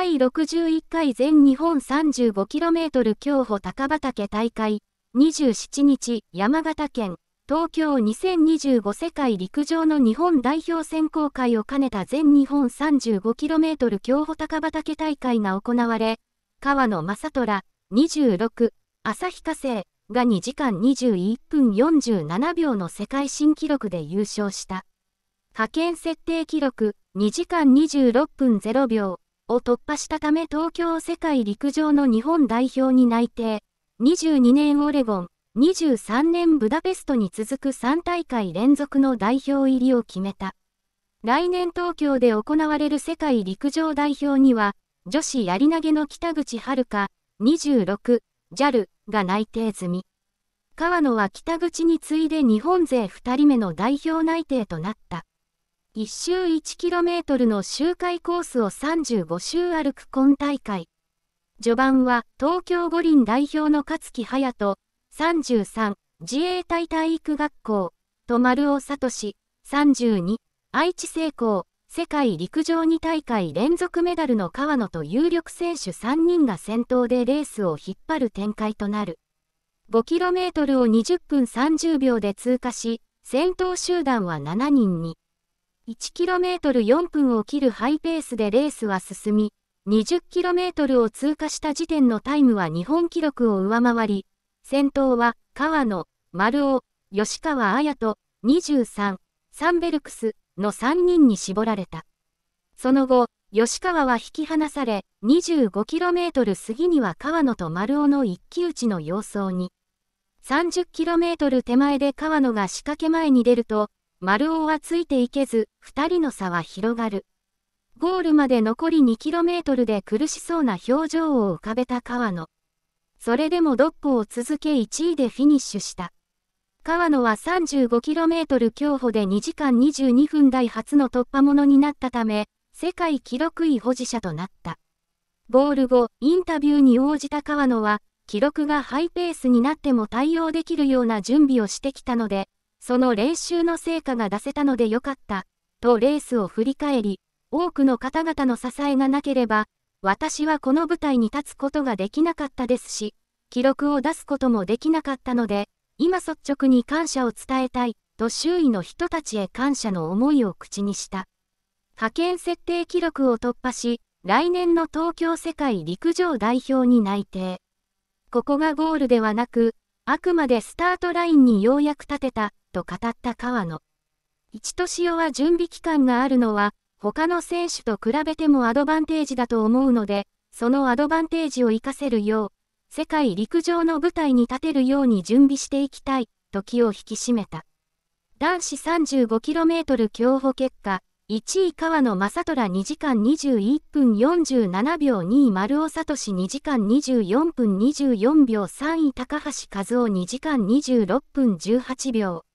第61回全日本 35km 競歩高畑大会、27日、山形県、東京2025世界陸上の日本代表選考会を兼ねた全日本 35km 競歩高畑大会が行われ、川野正虎、26、旭化成が2時間21分47秒の世界新記録で優勝した。派遣設定記録2時間26分0秒。を突破したため東京世界陸上の日本代表に内定。22年オレゴン、23年ブダペストに続く3大会連続の代表入りを決めた。来年東京で行われる世界陸上代表には、女子やり投げの北口遥26、JAL が内定済み。川野は北口に次いで日本勢2人目の代表内定となった。1周 1km の周回コースを35周歩く今大会。序盤は東京五輪代表の勝木隼人、33、自衛隊体育学校、と丸尾聡、32、愛知成功、世界陸上2大会連続メダルの川野と有力選手3人が先頭でレースを引っ張る展開となる。5km を20分30秒で通過し、先頭集団は7人に。1km4 分を切るハイペースでレースは進み、20km を通過した時点のタイムは日本記録を上回り、先頭は川野、丸尾、吉川綾と23、サンベルクスの3人に絞られた。その後、吉川は引き離され、25km 過ぎには川野と丸尾の一騎打ちの様相に。30km 手前で川野が仕掛け前に出ると、丸尾はついていけず、二人の差は広がる。ゴールまで残り 2km で苦しそうな表情を浮かべた川野。それでもドッポを続け1位でフィニッシュした。川野は 35km 競歩で2時間22分台初の突破者になったため、世界記録位保持者となった。ゴール後、インタビューに応じた川野は、記録がハイペースになっても対応できるような準備をしてきたので、その練習の成果が出せたのでよかった、とレースを振り返り、多くの方々の支えがなければ、私はこの舞台に立つことができなかったですし、記録を出すこともできなかったので、今率直に感謝を伝えたい、と周囲の人たちへ感謝の思いを口にした。派遣設定記録を突破し、来年の東京世界陸上代表に内定。ここがゴールではなく、あくまでスタートラインにようやく立てた、と語った川野。一年夫は準備期間があるのは、他の選手と比べてもアドバンテージだと思うので、そのアドバンテージを活かせるよう、世界陸上の舞台に立てるように準備していきたい、と気を引き締めた。男子 35km 競歩結果、1位川野正虎2時間21分47秒2位丸尾聡2時間24分24秒3位高橋和夫2時間26分18秒